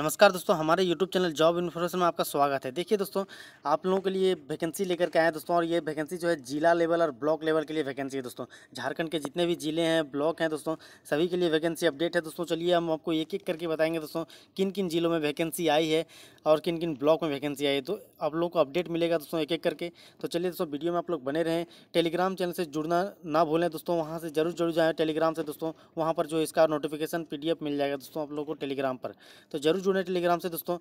नमस्कार दोस्तों हमारे YouTube चैनल जॉब इन्फॉर्मेशन में आपका स्वागत है देखिए दोस्तों आप लोगों के लिए वैकेंसी लेकर के आए हैं दोस्तों और ये वैकेंसी जो है जिला लेवल और ब्लॉक लेवल के लिए वैकेंसी है दोस्तों झारखंड के जितने भी जिले हैं ब्लॉक हैं दोस्तों सभी के लिए वैकेंसी अपडेट है दोस्तों चलिए हम आपको एक एक करके बताएंगे दोस्तों किन किन जिलों में वैकेंसी आई है और किन किन ब्लॉक में वैकेंसी आई है तो आप लोगों को अपडेट मिलेगा दोस्तों एक एक करके तो चलिए दोस्तों वीडियो में आप लोग बने रहें टेलीग्राम चैनल से जुड़ना ना भूलें दोस्तों वहाँ से जरूर जरूर जाएँ टेलीग्राम से दोस्तों वहाँ पर जो इसका नोटिफिकेशन पी मिल जाएगा दोस्तों आप लोग को टेलीग्राम पर तो जरूर जुड़े टेलीग्राम से दोस्तों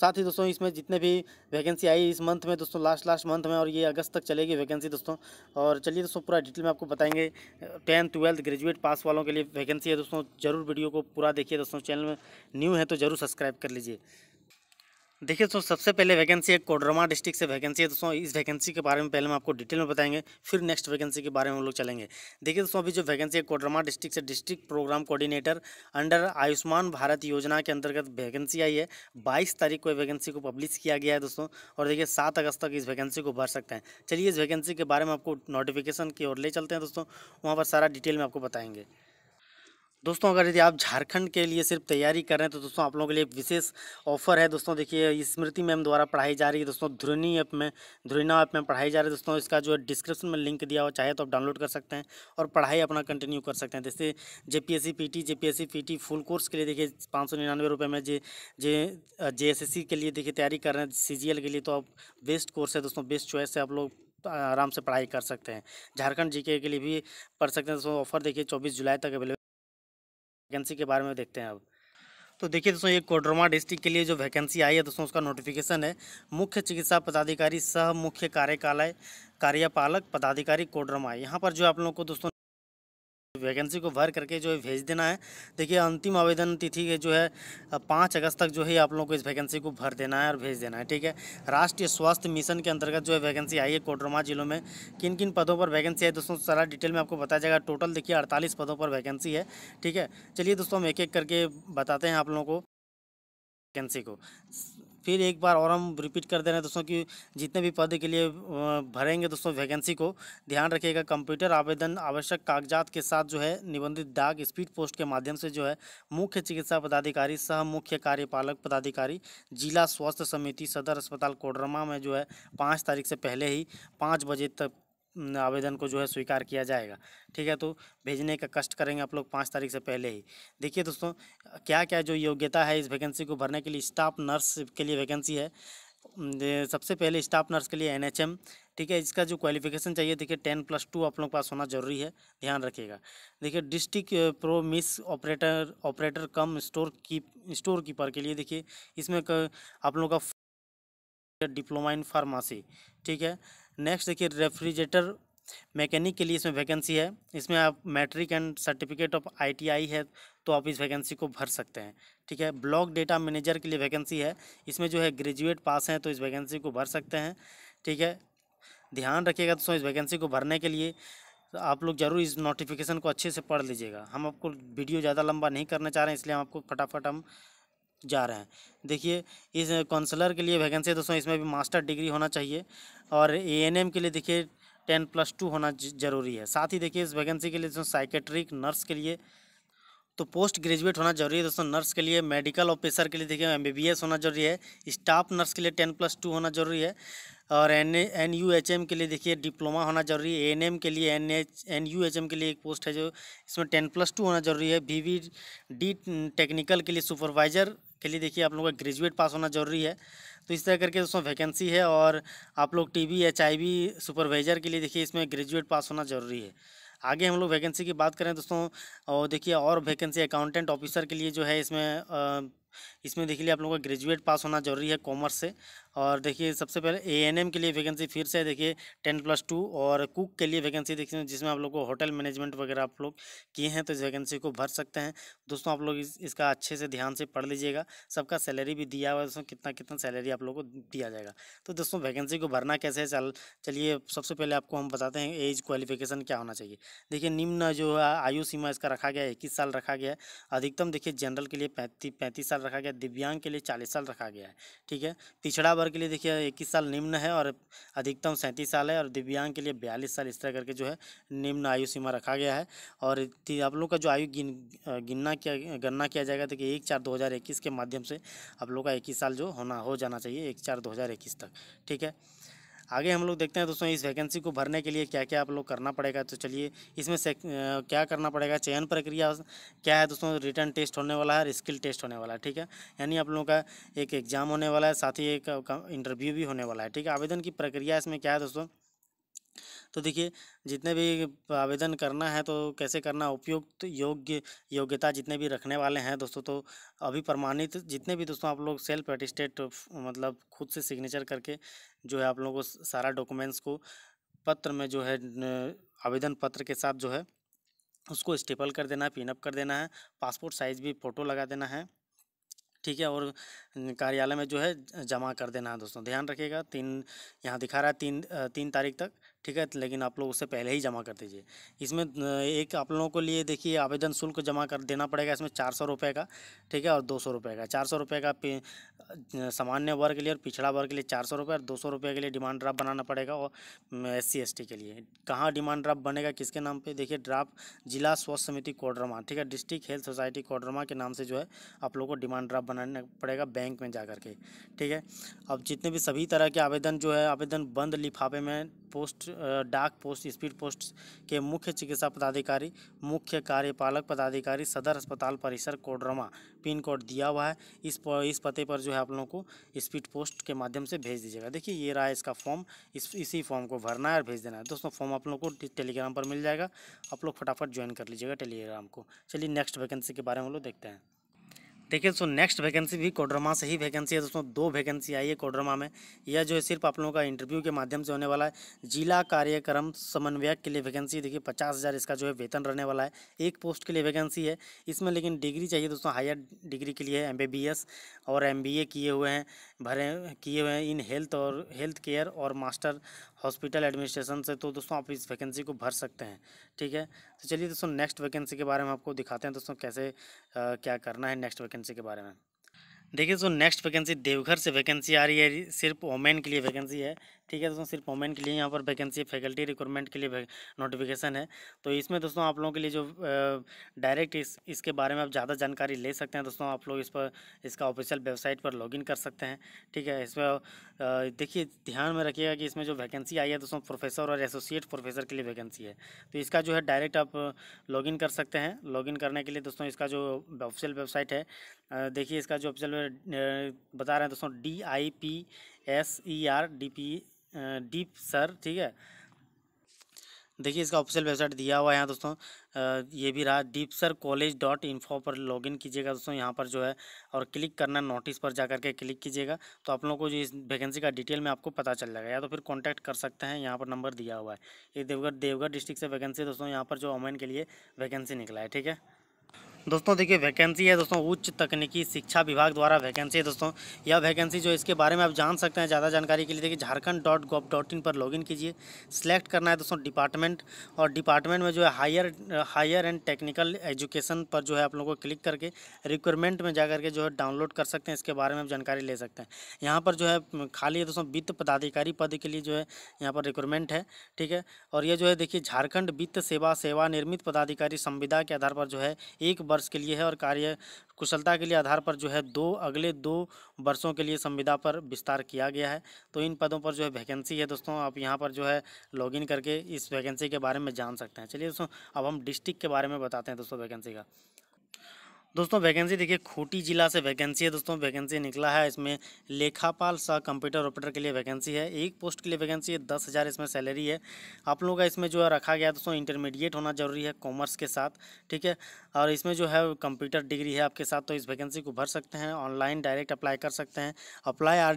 साथ ही दोस्तों इसमें जितने भी वैकेंसी आई इस मंथ में दोस्तों लास्ट लास्ट मंथ में और ये अगस्त तक चलेगी वैकेंसी दोस्तों और चलिए दोस्तों पूरा डिटेल में आपको बताएंगे टेंथ ट्वेल्थ ग्रेजुएट पास वालों के लिए वैकेंसी है दोस्तों ज़रूर वीडियो को पूरा देखिए दोस्तों चैनल में न्यू है तो ज़रूर सब्सक्राइब कर लीजिए देखिए दोस्तों सबसे पहले वैकेंसी है कोडरमा डिस्ट्रिक्ट से वैकेंसी है दोस्तों इस वैकेंसी के बारे में पहले हम आपको डिटेल में बताएंगे फिर नेक्स्ट वैकेंसी के बारे में हम लोग चलेंगे देखिए दोस्तों अभी जो वैकेंसी है कोडरमा डिस्ट्रिक्ट से district program coordinator under Ayushman Bharat योजना के अंतर्गत वैकेंसी आई है बाईस तारीख को वैकेंसी को पब्लिश किया गया है दोस्तों और देखिए सात अगस्त तक इस वैकेंसी को भर सकते हैं चलिए इस वैकेंसी के बारे में आपको नोटिफिकेशन की ओर ले चलते हैं दोस्तों वहाँ पर सारा डिटेल में आपको बताएंगे दोस्तों अगर यदि आप झारखंड के लिए सिर्फ तैयारी कर रहे हैं तो दोस्तों आप लोगों के लिए विशेष ऑफर है दोस्तों देखिए स्मृति मैम द्वारा पढ़ाई जा रही है दोस्तों ध्रुनी ऐप में ध्रुना ऐप में पढ़ाई जा रही है दोस्तों इसका जो डिस्क्रिप्शन में लिंक दिया हुआ चाहे तो आप डाउनलोड कर सकते हैं और पढ़ाई अपना कंटिन्यू कर सकते हैं जैसे J P S C P T J P S C P T full course के लिए देखिए पाँच सौ निन्यानवे रुपये में जे जे जे एस एस सी के लिए देखिए तैयारी कर रहे हैं सी जी एल के लिए तो आप बेस्ट कोर्स है दोस्तों बेस्ट चॉइस है आप लोग आराम से पढ़ाई कर सकते हैं झारखंड जी के लिए भी पढ़ सकते हैं दोस्तों ऑफर देखिए चौबीस जुलाई तक अवेलेबल वैकेंसी के बारे में देखते हैं अब तो देखिए दोस्तों ये कोडरमा डिस्ट्रिक्ट के लिए जो वैकेंसी आई है दोस्तों उसका नोटिफिकेशन है मुख्य चिकित्सा पदाधिकारी सह मुख्य कार्यकालय कार्यपालक पदाधिकारी कोडरमा यहाँ पर जो आप लोगों को दोस्तों वैकेंसी को भर करके जो है भेज देना है देखिए अंतिम आवेदन तिथि के जो है पाँच अगस्त तक जो है आप लोगों को इस वैकेंसी को भर देना है और भेज देना है ठीक है राष्ट्रीय स्वास्थ्य मिशन के अंतर्गत जो है वैकेंसी आई है कोडरमा जिलों में किन किन पदों पर वैकेंसी है दोस्तों सारा डिटेल में आपको बताया जाएगा टोटल देखिए अड़तालीस पदों पर वैकेंसी है ठीक है चलिए दोस्तों हम एक एक करके बताते हैं आप लोगों को वैकेंसी को फिर एक बार और हम रिपीट कर दे रहे हैं दोस्तों कि जितने भी पद के लिए भरेंगे दोस्तों वैकेंसी को ध्यान रखिएगा कंप्यूटर आवेदन आवश्यक कागजात के साथ जो है निबंधित डाक स्पीड पोस्ट के माध्यम से जो है मुख्य चिकित्सा पदाधिकारी सह मुख्य कार्यपालक पदाधिकारी जिला स्वास्थ्य समिति सदर अस्पताल कोडरमा में जो है पाँच तारीख से पहले ही पाँच बजे तक आवेदन को जो है स्वीकार किया जाएगा ठीक है तो भेजने का कष्ट करेंगे आप लोग पाँच तारीख से पहले ही देखिए दोस्तों क्या क्या जो योग्यता है इस वैकेंसी को भरने के लिए स्टाफ नर्स के लिए वैकेंसी है सबसे पहले स्टाफ नर्स के लिए एनएचएम ठीक है इसका जो क्वालिफिकेशन चाहिए देखिए टेन प्लस टू आप लोग पास होना जरूरी है ध्यान रखिएगा देखिए डिस्ट्रिक्ट प्रो मिस ऑपरेटर ऑपरेटर कम स्टोर की स्टोर कीपर के लिए देखिए इसमें आप लोगों का डिप्लोमा इन फार्मासी ठीक है नेक्स्ट देखिए रेफ्रिजरेटर मैकेनिक के लिए इसमें वैकेंसी है इसमें आप matric and certificate of ITI है तो आप इस वैकेंसी को भर सकते हैं ठीक है ब्लॉक डेटा मैनेजर के लिए वैकेंसी है इसमें जो है ग्रेजुएट पास हैं तो इस वैकेंसी को भर सकते हैं ठीक है ध्यान रखिएगा दोस्तों इस वैकेंसी को भरने के लिए तो आप लोग ज़रूर इस नोटिफिकेशन को अच्छे से पढ़ लीजिएगा हम आपको वीडियो ज़्यादा लंबा नहीं करना चाह रहे हैं इसलिए हम आपको फटाफट हम जा रहे हैं देखिए इस काउंसलर के लिए वैकेंसी दोस्तों इसमें भी मास्टर डिग्री होना चाहिए और एएनएम के लिए देखिए टेन प्लस टू होना जरूरी है साथ ही देखिए इस वैकेंसी के लिए दोस्तों साइकेट्रिक नर्स के लिए तो पोस्ट ग्रेजुएट होना जरूरी है दोस्तों नर्स के लिए मेडिकल ऑफिसर के लिए देखिए एम होना जरूरी है स्टाफ नर्स के लिए टेन प्लस टू होना जरूरी है और N N U H M के लिए देखिए डिप्लोमा होना जरूरी है एन एम के लिए N H N U H M के लिए एक पोस्ट है जो इसमें टेन प्लस टू होना जरूरी है वी वी डी टेक्निकल के लिए सुपरवाइजर के लिए देखिए आप लोगों का ग्रेजुएट पास होना ज़रूरी है तो इस तरह करके दोस्तों वैकेंसी है और आप लोग T B H I V supervisor के लिए देखिए इसमें ग्रेजुएट पास होना ज़रूरी है आगे हम लोग वैकेंसी की बात करें दोस्तों और देखिए और वैकेंसी अकाउंटेंट ऑफिसर के लिए जो है इसमें आ, इसमें देख लीजिए आप लोगों का ग्रेजुएट पास होना जरूरी है कॉमर्स से और देखिए सबसे पहले एएनएम के लिए वैकेंसी फिर से देखिए टेन प्लस टू और कुक के लिए वैकेंसी देखिए जिसमें आप लोग को होटल मैनेजमेंट वगैरह आप लोग किए हैं तो इस वैकेंसी को भर सकते हैं दोस्तों आप लोग इस, इसका अच्छे से ध्यान से पढ़ लीजिएगा सबका सैलरी भी दिया हुआ है दोस्तों कितना कितना सैलरी आप लोग को दिया जाएगा तो दोस्तों वैकेंसी को भरना कैसे चल चलिए सबसे पहले आपको हम बताते हैं एज क्वालिफिकेशन क्या होना चाहिए देखिए निम्न जो है आयु सीमा इसका रखा गया है इक्कीस साल रखा गया है अधिकतम देखिए जनरल के लिए पैंतीस पैंतीस साल साल रखा गया दिव्यांग के लिए चालीस साल रखा गया है ठीक है पिछड़ा वर्ग के लिए देखिए इक्कीस साल निम्न है और अधिकतम सैंतीस साल है और दिव्यांग के लिए बयालीस साल इस तरह करके जो है निम्न आयु सीमा रखा गया है और आप लोग का जो आयु गिन गिनना किया गणना किया जाएगा देखिए तो एक चार दो हज़ार इक्कीस के माध्यम से आप लोग का इक्कीस साल जो होना हो जाना चाहिए एक चार दो हज़ार इक्कीस तक ठीक है आगे हम लोग देखते हैं दोस्तों इस वैकेंसी को भरने के लिए क्या क्या आप लोग करना पड़ेगा तो चलिए इसमें से क्या करना पड़ेगा चयन प्रक्रिया क्या है दोस्तों रिटर्न टेस्ट होने वाला है स्किल टेस्ट होने वाला है ठीक है यानी आप लोगों का एक एग्ज़ाम होने वाला है साथ ही एक इंटरव्यू भी होने वाला है ठीक है आवेदन की प्रक्रिया इसमें क्या है दोस्तों तो देखिए जितने भी आवेदन करना है तो कैसे करना उपयुक्त योग्य योग्यता जितने भी रखने वाले हैं दोस्तों तो अभी प्रमाणित जितने भी दोस्तों आप लोग सेल्फ एटिस्टेट मतलब खुद से सिग्नेचर करके जो है आप लोगों को सारा डॉक्यूमेंट्स को पत्र में जो है आवेदन पत्र के साथ जो है उसको स्टेपल कर देना है पिनअप कर देना है पासपोर्ट साइज़ भी फ़ोटो लगा देना है ठीक है और कार्यालय में जो है जमा कर देना है दोस्तों ध्यान रखिएगा तीन यहाँ दिखा रहा है तीन तीन तारीख तक ठीक है लेकिन आप लोग उससे पहले ही जमा कर दीजिए इसमें एक आप लोगों को लिए देखिए आवेदन शुल्क जमा कर देना पड़ेगा इसमें चार सौ रुपये का ठीक है और दो सौ रुपये का चार सौ रुपये का सामान्य वर्ग के लिए और पिछड़ा वर्ग के लिए चार सौ रुपये और दो सौ रुपये के लिए डिमांड ड्राफ्ट बनाना पड़ेगा और एस सी एस टी के लिए कहाँ डिमांड ड्राफ्ट बनेगा किसके नाम पर देखिए ड्राफ्ट जिला स्वास्थ्य समिति कोडरमा ठीक है डिस्ट्रिक्ट हेल्थ सोसाइटी कोडरमा के नाम से जो है आप लोग को डिमांड ड्राफ्ट बनाना पड़ेगा बैंक में जा करके ठीक है अब जितने भी सभी तरह के आवेदन जो है आवेदन बंद लिफाफे में पोस्ट पोस्ट डाक पोस्ट स्पीड पोस्ट के मुख्य चिकित्सा पदाधिकारी मुख्य कार्यपालक पदाधिकारी सदर अस्पताल परिसर कोडरमा पिन कोड दिया हुआ है इस प, इस पते पर जो है आप लोगों को स्पीड पोस्ट के माध्यम से भेज दीजिएगा देखिए ये रहा इसका फॉर्म इस इसी फॉर्म को भरना है और भेज देना है दोस्तों फॉर्म आप लोग को टेलीग्राम पर मिल जाएगा आप लोग फटाफट ज्वाइन कर लीजिएगा टेलीग्राम को चलिए नेक्स्ट वैकेंसी के बारे में हम लोग देखते हैं देखिए दोस्तों नेक्स्ट वैकेंसी भी कोडरमा से ही वैकेंसी है दोस्तों दो वैकेंसी आई है कोडरमा में यह जो है सिर्फ आप लोगों का इंटरव्यू के माध्यम से होने वाला है जिला कार्यक्रम समन्वयक के लिए वैकेंसी देखिए पचास हज़ार इसका जो है वेतन रहने वाला है एक पोस्ट के लिए वैकेंसी है इसमें लेकिन डिग्री चाहिए दोस्तों हायर डिग्री के लिए एम और एम किए हुए हैं भरे किए हुए हैं इन हेल्थ और हेल्थ केयर और मास्टर हॉस्पिटल एडमिनिस्ट्रेशन से तो दोस्तों आप इस वैकेंसी को भर सकते हैं ठीक है तो चलिए दोस्तों नेक्स्ट वैकेंसी के बारे में आपको दिखाते हैं दोस्तों कैसे आ, क्या करना है नेक्स्ट वैकेंसी के बारे में देखिए दोस्तों नेक्स्ट वैकेंसी देवघर से वैकेंसी आ रही है सिर्फ वोमेन के लिए वैकेंसी है ठीक है दोस्तों सिर्फ वोमेन के लिए यहाँ पर वैकेंसी फैकल्टी रिक्रूटमेंट के लिए नोटिफिकेशन है तो इसमें दोस्तों आप लोगों के लिए जो डायरेक्ट इस इसके बारे में आप ज़्यादा जानकारी ले सकते हैं दोस्तों आप लोग इस पर इसका ऑफिशियल वेबसाइट पर लॉगिन कर सकते हैं ठीक है इस पर देखिए ध्यान में रखिएगा कि इसमें जो वैकेंसी आई है दोस्तों प्रोफेसर और एसोसिएट प्रोफेसर के लिए वैकेंसी है तो इसका जो है डायरेक्ट आप लॉगिन कर सकते हैं लॉगिन करने के लिए दोस्तों इसका जो ऑफिशियल वेबसाइट है देखिए इसका जो ऑफिशियल बता रहे हैं दोस्तों D I P S E R D P deep sir ठीक है देखिए इसका ऑफिशियल वेबसाइट दिया हुआ है यहाँ दोस्तों ये भी रहा deep sir college dot info पर लॉगिन कीजिएगा दोस्तों यहाँ पर जो है और क्लिक करना नोटिस पर जा करके क्लिक कीजिएगा तो आप लोगों को जो इस वैकेंसी का डिटेल में आपको पता चल जाएगा या तो फिर कॉन्टैक्ट कर सकते हैं यहाँ पर नंबर दिया हुआ है ये देवगढ़ देवगढ़ डिस्ट्रिक्ट से वैकेंसी दोस्तों यहाँ पर जो ओमेन के लिए वैकेंसी निकला है ठीक है दोस्तों देखिए वैकेंसी है दोस्तों उच्च तकनीकी शिक्षा विभाग द्वारा वैकेंसी है दोस्तों यह वैकेंसी जो इसके बारे में आप जान सकते हैं ज़्यादा जानकारी के लिए देखिए Jharkhand dot gov dot in पर लॉगिन कीजिए सिलेक्ट करना है दोस्तों डिपार्टमेंट और डिपार्टमेंट में जो है higher higher and technical education पर जो है आप लोगों को क्लिक करके रिक्वायरमेंट में जा करके जो है डाउनलोड कर सकते हैं इसके बारे में आप जानकारी ले सकते हैं यहाँ पर जो है खाली है दोस्तों वित्त पदाधिकारी पद के लिए जो है यहाँ पर रिक्वायरमेंट है ठीक है और ये जो है देखिए झारखंड वित्त सेवा सेवा निर्मित पदाधिकारी संविदा के आधार पर जो है एक वर्ष के लिए है और कार्य कुशलता के लिए आधार पर जो है दो अगले दो वर्षों के लिए संविदा पर विस्तार किया गया है तो इन पदों पर जो है वैकेंसी है दोस्तों आप यहाँ पर जो है लॉगिन करके इस वैकेंसी के बारे में जान सकते हैं चलिए दोस्तों अब हम डिस्ट्रिक्ट के बारे में बताते हैं दोस्तों वैकेंसी का दोस्तों वैकेंसी देखिए खूटी जिला से वैकेंसी है दोस्तों वैकेंसी निकला है इसमें लेखापाल सा कंप्यूटर ऑपरेटर के लिए वैकेंसी है एक पोस्ट के लिए वैकेंसी है दस हज़ार इसमें सैलरी है आप लोगों का इसमें जो है रखा गया दोस्तों इंटरमीडिएट होना जरूरी है कॉमर्स के साथ ठीक है और इसमें जो है कंप्यूटर डिग्री है आपके साथ तो इस वैकेंसी को भर सकते हैं ऑनलाइन डायरेक्ट अप्लाई कर सकते हैं apply R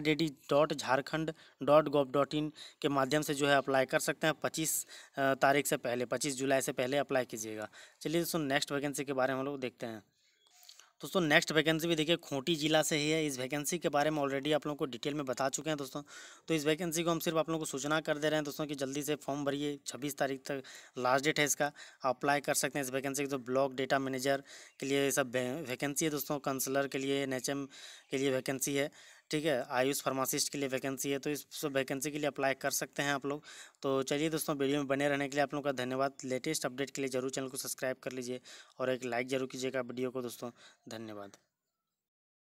dot Jharkhand dot gov dot in के माध्यम से जो है अप्लाई कर सकते हैं पच्चीस तारीख से पहले पच्चीस जुलाई से पहले अप्लाई कीजिएगा चलिए दोस्तों नेक्स्ट वैकेंसी के बारे में हम लोग देखते हैं दोस्तों नेक्स्ट वैकेंसी भी देखिए खूंटी जिला से ही है इस वैकेंसी के बारे में ऑलरेडी आप लोगों को डिटेल में बता चुके हैं दोस्तों तो इस वैकेंसी को हम सिर्फ आप लोगों को सूचना कर दे रहे हैं दोस्तों कि जल्दी से फॉर्म भरिए छब्बीस तारीख तक लास्ट डेट है इसका अप्लाई कर सकते हैं इस वैकेंसी के तो ब्लॉक डेटा मैनेजर के लिए सब वैकेंसी है दोस्तों काउंसलर के लिए एन के लिए वैकेंसी है ठीक है आयुष फार्मासिस्ट के लिए वैकेंसी है तो इस वैकेंसी के लिए अप्लाई कर सकते हैं आप लोग तो चलिए दोस्तों वीडियो में बने रहने के लिए आप लोग का धन्यवाद लेटेस्ट अपडेट के लिए जरूर चैनल को सब्सक्राइब कर लीजिए और एक लाइक जरूर कीजिएगा वीडियो को दोस्तों धन्यवाद